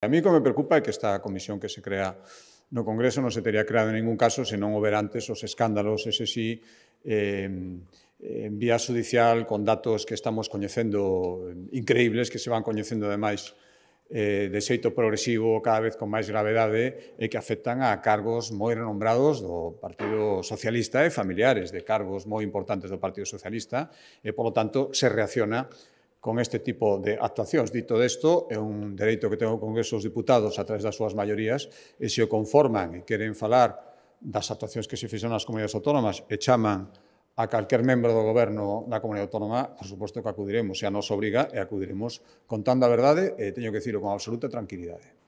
A mí que me preocupa é que esta comisión que se crea no Congreso non se teria creado en ningún caso se non houber antes os escándalos, ese sí, eh, en vía judicial con datos que estamos coñecendo increíbles, que se van coñecendo ademais eh, de xeito progresivo cada vez con máis gravedade e que afectan a cargos moi renombrados do Partido Socialista e familiares de cargos moi importantes do Partido Socialista e, polo tanto, se reacciona con este tipo de actuacións. Dito desto, é un dereito que ten o Congreso dos Diputados a través das súas maiorías, e se o conforman e queren falar das actuacións que se fixeron nas comunidades autónomas e chaman a calquer membro do goberno da comunidade autónoma, por suposto que acudiremos, se a nos obriga, e acudiremos contando a verdade, e teño que dicirlo con absoluta tranquilidade.